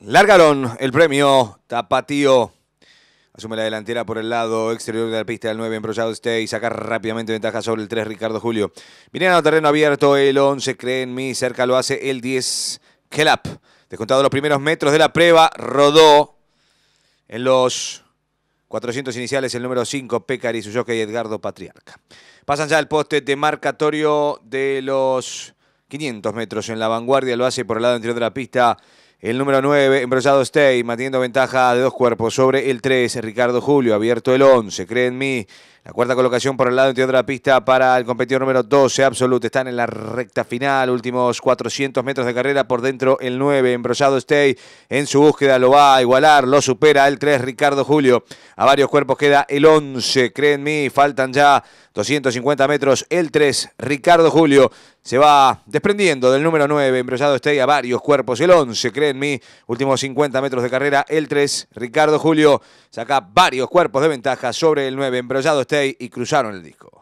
Largaron el premio Tapatío. Asume la delantera por el lado exterior de la pista del 9, de este y saca rápidamente ventaja sobre el 3, Ricardo Julio. a terreno abierto, el 11, cree en mí, cerca lo hace el 10, Kelap. Descontado los primeros metros de la prueba, rodó en los 400 iniciales el número 5, y su y Edgardo Patriarca. Pasan ya al poste de marcatorio de los 500 metros en la vanguardia, lo hace por el lado interior de la pista el número 9, Embrosado Stay, manteniendo ventaja de dos cuerpos sobre el 13, Ricardo Julio, abierto el 11, cree mí. La cuarta colocación por el lado interior de la pista para el competidor número 12, Absolute. Están en la recta final, últimos 400 metros de carrera por dentro el 9, Embrosado Stay. En su búsqueda lo va a igualar, lo supera el 3, Ricardo Julio. A varios cuerpos queda el 11, creen mí, faltan ya 250 metros el 3, Ricardo Julio se va desprendiendo del número 9, embrollado a varios cuerpos, el 11, mí, últimos 50 metros de carrera, el 3, Ricardo Julio, saca varios cuerpos de ventaja sobre el 9, embrollado Stay, y cruzaron el disco.